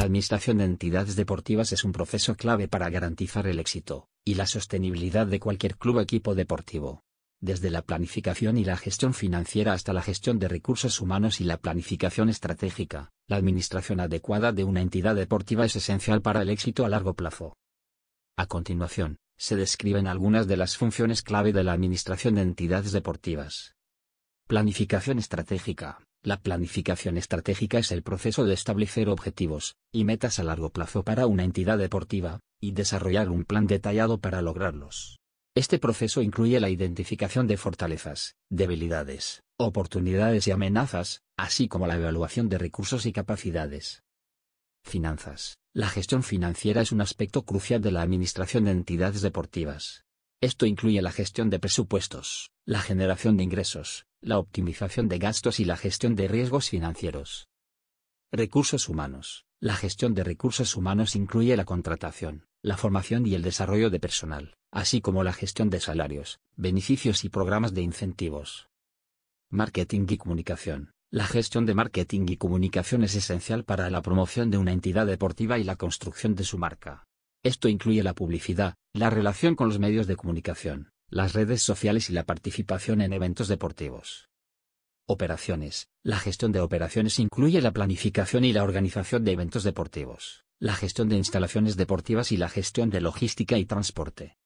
La administración de entidades deportivas es un proceso clave para garantizar el éxito y la sostenibilidad de cualquier club o equipo deportivo. Desde la planificación y la gestión financiera hasta la gestión de recursos humanos y la planificación estratégica, la administración adecuada de una entidad deportiva es esencial para el éxito a largo plazo. A continuación, se describen algunas de las funciones clave de la administración de entidades deportivas. Planificación estratégica. La planificación estratégica es el proceso de establecer objetivos y metas a largo plazo para una entidad deportiva, y desarrollar un plan detallado para lograrlos. Este proceso incluye la identificación de fortalezas, debilidades, oportunidades y amenazas, así como la evaluación de recursos y capacidades. Finanzas. La gestión financiera es un aspecto crucial de la administración de entidades deportivas. Esto incluye la gestión de presupuestos, la generación de ingresos, la optimización de gastos y la gestión de riesgos financieros. Recursos humanos. La gestión de recursos humanos incluye la contratación, la formación y el desarrollo de personal, así como la gestión de salarios, beneficios y programas de incentivos. Marketing y comunicación. La gestión de marketing y comunicación es esencial para la promoción de una entidad deportiva y la construcción de su marca. Esto incluye la publicidad, la relación con los medios de comunicación, las redes sociales y la participación en eventos deportivos. Operaciones. La gestión de operaciones incluye la planificación y la organización de eventos deportivos, la gestión de instalaciones deportivas y la gestión de logística y transporte.